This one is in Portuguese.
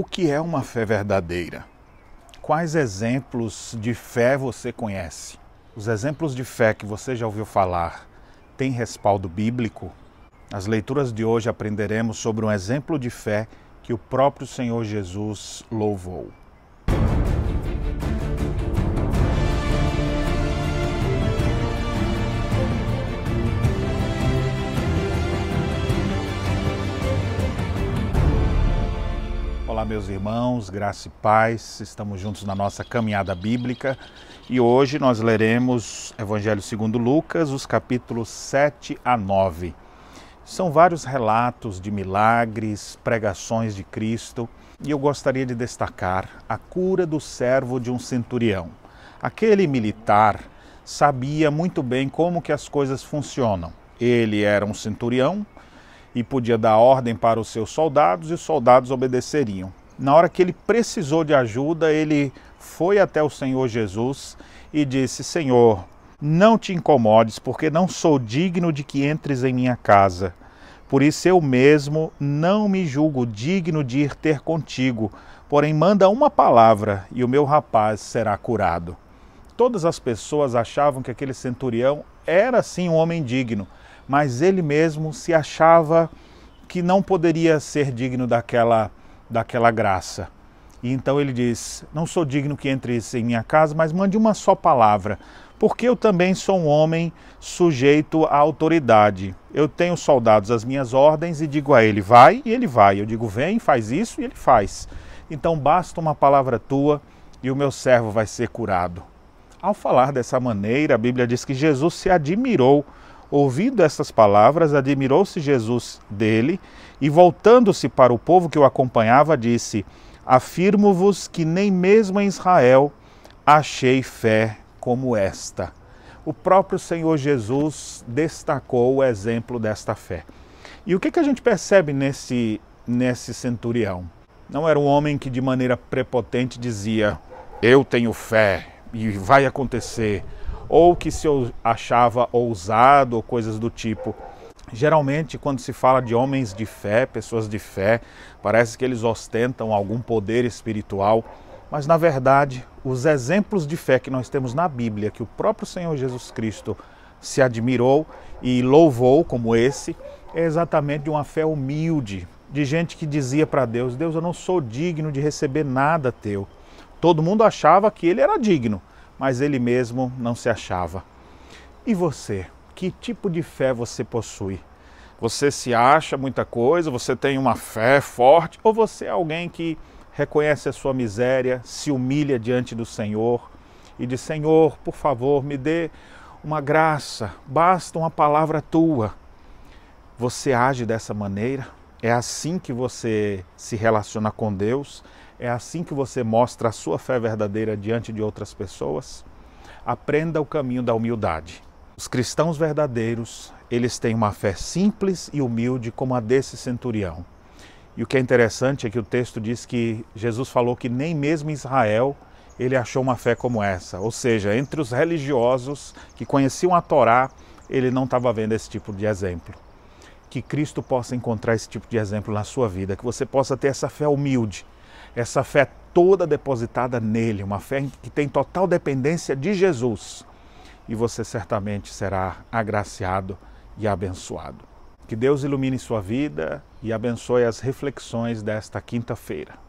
O que é uma fé verdadeira? Quais exemplos de fé você conhece? Os exemplos de fé que você já ouviu falar têm respaldo bíblico? Nas leituras de hoje aprenderemos sobre um exemplo de fé que o próprio Senhor Jesus louvou. meus irmãos, graça e paz. Estamos juntos na nossa caminhada bíblica e hoje nós leremos Evangelho segundo Lucas, os capítulos 7 a 9. São vários relatos de milagres, pregações de Cristo, e eu gostaria de destacar a cura do servo de um centurião. Aquele militar sabia muito bem como que as coisas funcionam. Ele era um centurião, e podia dar ordem para os seus soldados e os soldados obedeceriam na hora que ele precisou de ajuda, ele foi até o Senhor Jesus e disse: Senhor, não te incomodes, porque não sou digno de que entres em minha casa. Por isso eu mesmo não me julgo digno de ir ter contigo, porém manda uma palavra e o meu rapaz será curado. Todas as pessoas achavam que aquele centurião era sim um homem digno, mas ele mesmo se achava que não poderia ser digno daquela daquela graça. E então ele diz: Não sou digno que entres em minha casa, mas mande uma só palavra, porque eu também sou um homem sujeito à autoridade. Eu tenho soldados às minhas ordens e digo a ele: Vai, e ele vai. Eu digo: Vem, faz isso, e ele faz. Então basta uma palavra tua e o meu servo vai ser curado. Ao falar dessa maneira, a Bíblia diz que Jesus se admirou Ouvindo estas palavras, admirou-se Jesus dele e, voltando-se para o povo que o acompanhava, disse: Afirmo-vos que nem mesmo em Israel achei fé como esta. O próprio Senhor Jesus destacou o exemplo desta fé. E o que, que a gente percebe nesse, nesse centurião? Não era um homem que de maneira prepotente dizia: Eu tenho fé e vai acontecer ou que se achava ousado ou coisas do tipo. Geralmente, quando se fala de homens de fé, pessoas de fé, parece que eles ostentam algum poder espiritual, mas na verdade, os exemplos de fé que nós temos na Bíblia, que o próprio Senhor Jesus Cristo se admirou e louvou, como esse, é exatamente de uma fé humilde, de gente que dizia para Deus: Deus, eu não sou digno de receber nada teu. Todo mundo achava que ele era digno, mas ele mesmo não se achava. E você? Que tipo de fé você possui? Você se acha muita coisa, você tem uma fé forte, ou você é alguém que reconhece a sua miséria, se humilha diante do Senhor e diz: Senhor, por favor, me dê uma graça, basta uma palavra tua. Você age dessa maneira? É assim que você se relaciona com Deus? É assim que você mostra a sua fé verdadeira diante de outras pessoas? Aprenda o caminho da humildade. Os cristãos verdadeiros, eles têm uma fé simples e humilde como a desse centurião. E o que é interessante é que o texto diz que Jesus falou que nem mesmo em Israel ele achou uma fé como essa. Ou seja, entre os religiosos que conheciam a Torá, ele não estava vendo esse tipo de exemplo. Que Cristo possa encontrar esse tipo de exemplo na sua vida, que você possa ter essa fé humilde, essa fé toda depositada nele, uma fé que tem total dependência de Jesus. E você certamente será agraciado e abençoado. Que Deus ilumine sua vida e abençoe as reflexões desta quinta-feira.